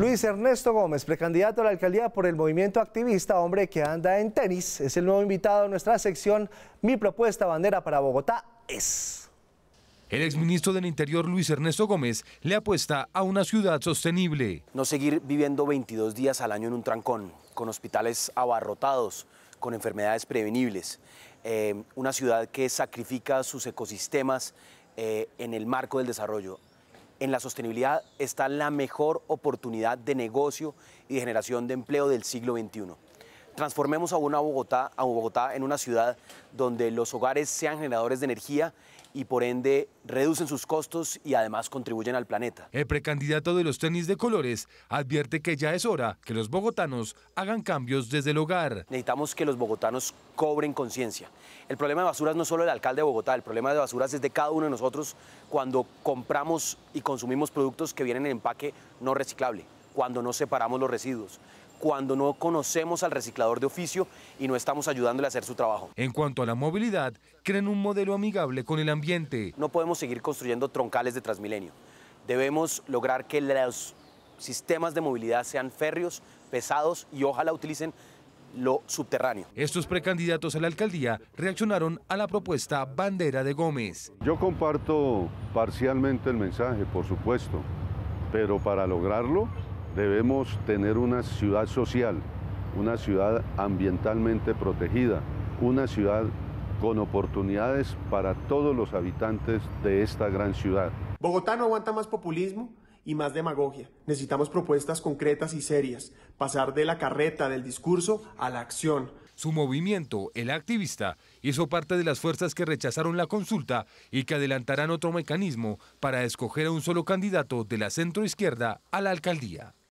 Luis Ernesto Gómez, precandidato a la alcaldía por el movimiento activista Hombre que anda en tenis, es el nuevo invitado a nuestra sección Mi propuesta bandera para Bogotá es. El exministro del Interior Luis Ernesto Gómez le apuesta a una ciudad sostenible. No seguir viviendo 22 días al año en un trancón, con hospitales abarrotados, con enfermedades prevenibles. Eh, una ciudad que sacrifica sus ecosistemas eh, en el marco del desarrollo en la sostenibilidad está la mejor oportunidad de negocio y de generación de empleo del siglo XXI transformemos a una Bogotá, a Bogotá en una ciudad donde los hogares sean generadores de energía y por ende reducen sus costos y además contribuyen al planeta. El precandidato de los tenis de colores advierte que ya es hora que los bogotanos hagan cambios desde el hogar. Necesitamos que los bogotanos cobren conciencia. El problema de basuras no solo el alcalde de Bogotá, el problema de basuras es de cada uno de nosotros cuando compramos y consumimos productos que vienen en empaque no reciclable, cuando no separamos los residuos, cuando no conocemos al reciclador de oficio y no estamos ayudándole a hacer su trabajo. En cuanto a la movilidad, creen un modelo amigable con el ambiente. No podemos seguir construyendo troncales de Transmilenio. Debemos lograr que los sistemas de movilidad sean férreos, pesados y ojalá utilicen lo subterráneo. Estos precandidatos a la alcaldía reaccionaron a la propuesta bandera de Gómez. Yo comparto parcialmente el mensaje, por supuesto, pero para lograrlo Debemos tener una ciudad social, una ciudad ambientalmente protegida, una ciudad con oportunidades para todos los habitantes de esta gran ciudad. Bogotá no aguanta más populismo y más demagogia. Necesitamos propuestas concretas y serias, pasar de la carreta del discurso a la acción. Su movimiento, el activista, hizo parte de las fuerzas que rechazaron la consulta y que adelantarán otro mecanismo para escoger a un solo candidato de la centroizquierda a la alcaldía.